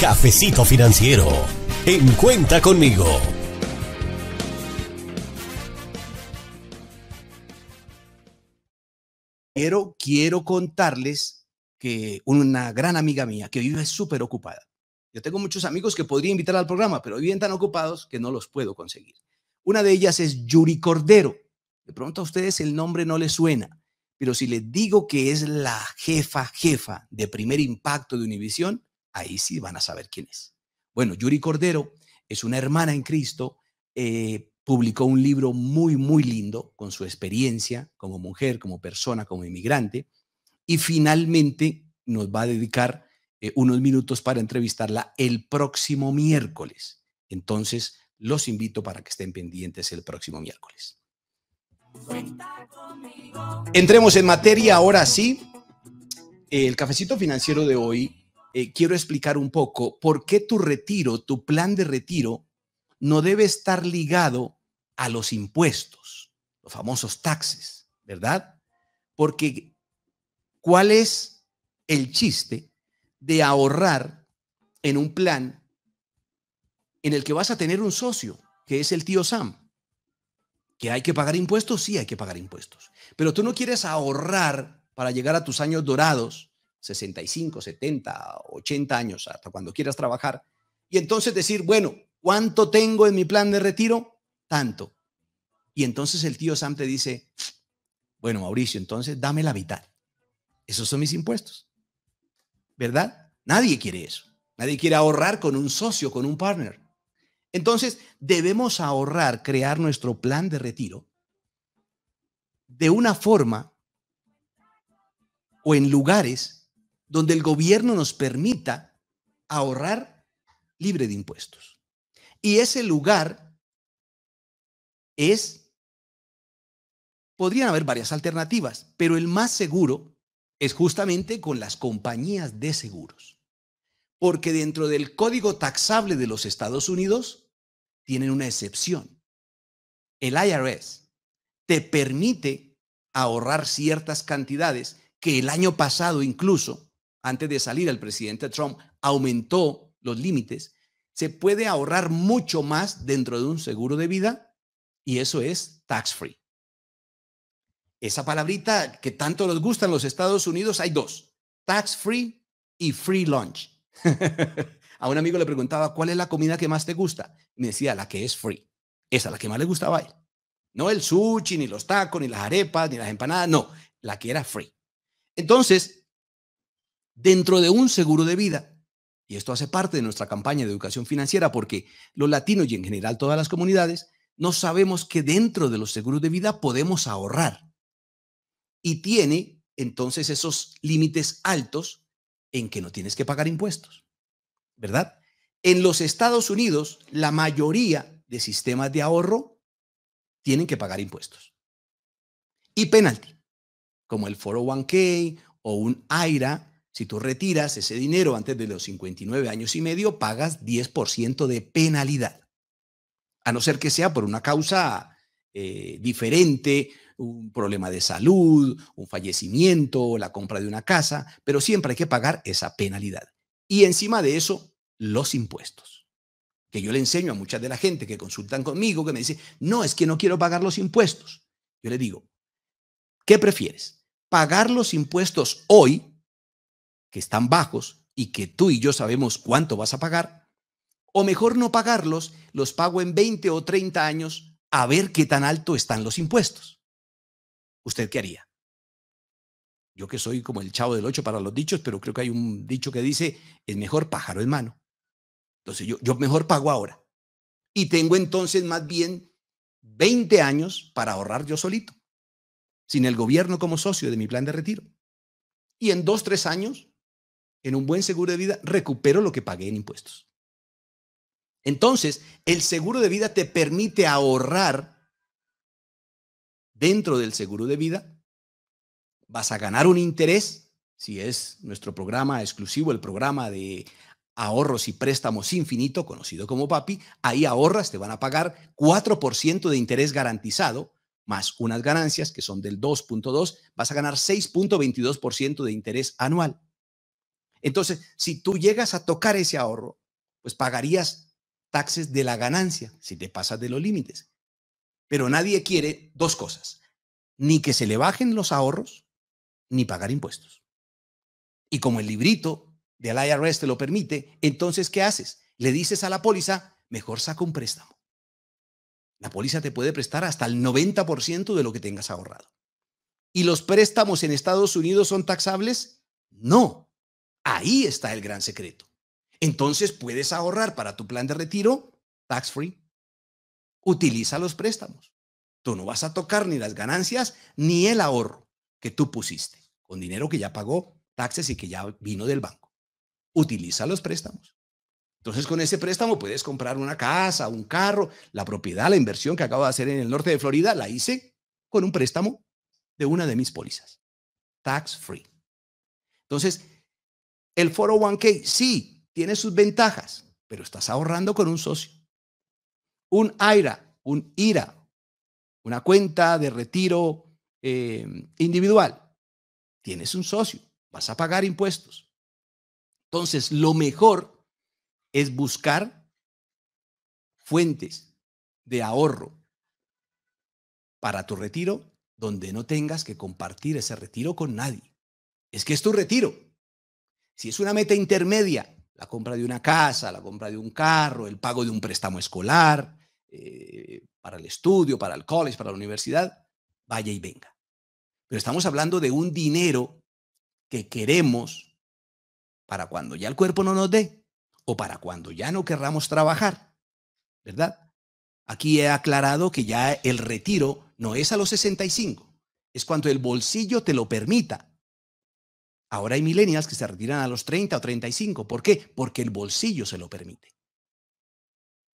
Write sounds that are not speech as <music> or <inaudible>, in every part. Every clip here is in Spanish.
Cafecito Financiero. En cuenta conmigo. Quiero, quiero contarles que una gran amiga mía que vive súper ocupada. Yo tengo muchos amigos que podría invitar al programa, pero vienen tan ocupados que no los puedo conseguir. Una de ellas es Yuri Cordero. De pronto a ustedes el nombre no les suena, pero si les digo que es la jefa jefa de primer impacto de Univisión, ahí sí van a saber quién es. Bueno, Yuri Cordero es una hermana en Cristo, eh, publicó un libro muy, muy lindo con su experiencia como mujer, como persona, como inmigrante, y finalmente nos va a dedicar eh, unos minutos para entrevistarla el próximo miércoles. Entonces, los invito para que estén pendientes el próximo miércoles. Entremos en materia ahora sí. El cafecito financiero de hoy, eh, quiero explicar un poco por qué tu retiro, tu plan de retiro, no debe estar ligado a los impuestos, los famosos taxes, ¿verdad? Porque ¿cuál es el chiste de ahorrar en un plan en el que vas a tener un socio, que es el tío Sam? ¿Que hay que pagar impuestos? Sí, hay que pagar impuestos. Pero tú no quieres ahorrar para llegar a tus años dorados, 65, 70, 80 años, hasta cuando quieras trabajar, y entonces decir, bueno, ¿cuánto tengo en mi plan de retiro? Tanto. Y entonces el tío Sam te dice, bueno, Mauricio, entonces dame la vital. Esos son mis impuestos. ¿Verdad? Nadie quiere eso. Nadie quiere ahorrar con un socio, con un partner. Entonces, debemos ahorrar, crear nuestro plan de retiro de una forma o en lugares donde el gobierno nos permita ahorrar libre de impuestos. Y ese lugar es, podrían haber varias alternativas, pero el más seguro es justamente con las compañías de seguros. Porque dentro del código taxable de los Estados Unidos, tienen una excepción. El IRS te permite ahorrar ciertas cantidades que el año pasado incluso, antes de salir el presidente Trump, aumentó los límites. Se puede ahorrar mucho más dentro de un seguro de vida y eso es tax free. Esa palabrita que tanto nos gusta en los Estados Unidos, hay dos, tax free y free lunch. <laughs> a un amigo le preguntaba, ¿cuál es la comida que más te gusta? Y me decía, la que es free. Esa, la que más le gustaba a él. No el sushi, ni los tacos, ni las arepas, ni las empanadas, no, la que era free. Entonces, dentro de un seguro de vida, y esto hace parte de nuestra campaña de educación financiera porque los latinos y en general todas las comunidades no sabemos que dentro de los seguros de vida podemos ahorrar. Y tiene entonces esos límites altos en que no tienes que pagar impuestos. ¿verdad? En los Estados Unidos, la mayoría de sistemas de ahorro tienen que pagar impuestos y penalti, como el 401k o un IRA. Si tú retiras ese dinero antes de los 59 años y medio, pagas 10% de penalidad, a no ser que sea por una causa eh, diferente, un problema de salud, un fallecimiento, la compra de una casa, pero siempre hay que pagar esa penalidad. Y encima de eso, los impuestos. Que yo le enseño a muchas de la gente que consultan conmigo, que me dice, no, es que no quiero pagar los impuestos. Yo le digo, ¿qué prefieres? ¿Pagar los impuestos hoy, que están bajos y que tú y yo sabemos cuánto vas a pagar? O mejor no pagarlos, los pago en 20 o 30 años a ver qué tan alto están los impuestos. ¿Usted qué haría? Yo que soy como el chavo del ocho para los dichos, pero creo que hay un dicho que dice, es mejor pájaro en mano. Entonces yo, yo mejor pago ahora. Y tengo entonces más bien 20 años para ahorrar yo solito, sin el gobierno como socio de mi plan de retiro. Y en dos, tres años, en un buen seguro de vida, recupero lo que pagué en impuestos. Entonces, el seguro de vida te permite ahorrar dentro del seguro de vida vas a ganar un interés, si es nuestro programa exclusivo, el programa de ahorros y préstamos infinito, conocido como PAPI, ahí ahorras, te van a pagar 4% de interés garantizado, más unas ganancias que son del 2.2, vas a ganar 6.22% de interés anual. Entonces, si tú llegas a tocar ese ahorro, pues pagarías taxes de la ganancia si te pasas de los límites. Pero nadie quiere dos cosas, ni que se le bajen los ahorros, ni pagar impuestos. Y como el librito del IRS te lo permite, entonces, ¿qué haces? Le dices a la póliza, mejor saca un préstamo. La póliza te puede prestar hasta el 90% de lo que tengas ahorrado. ¿Y los préstamos en Estados Unidos son taxables? No. Ahí está el gran secreto. Entonces puedes ahorrar para tu plan de retiro tax free. Utiliza los préstamos. Tú no vas a tocar ni las ganancias ni el ahorro que tú pusiste, con dinero que ya pagó taxes y que ya vino del banco. Utiliza los préstamos. Entonces con ese préstamo puedes comprar una casa, un carro, la propiedad, la inversión que acabo de hacer en el norte de Florida, la hice con un préstamo de una de mis pólizas, tax free. Entonces, el 401k sí tiene sus ventajas, pero estás ahorrando con un socio. Un IRA, un IRA, una cuenta de retiro Em, individual, tienes un socio, vas a pagar impuestos. Entonces, lo mejor es buscar fuentes de ahorro para tu retiro donde no tengas que compartir ese retiro con nadie. Es que es tu retiro. Si es una meta intermedia, la compra de una casa, la compra de un carro, el pago de un préstamo escolar, eh, para el estudio, para el college, para la universidad, vaya y venga. Pero estamos hablando de un dinero que queremos para cuando ya el cuerpo no nos dé o para cuando ya no querramos trabajar, ¿verdad? Aquí he aclarado que ya el retiro no es a los 65, es cuando el bolsillo te lo permita. Ahora hay millennials que se retiran a los 30 o 35. ¿Por qué? Porque el bolsillo se lo permite.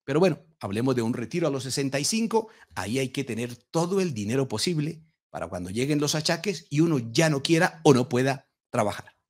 Pero bueno, hablemos de un retiro a los 65, ahí hay que tener todo el dinero posible para cuando lleguen los achaques y uno ya no quiera o no pueda trabajar.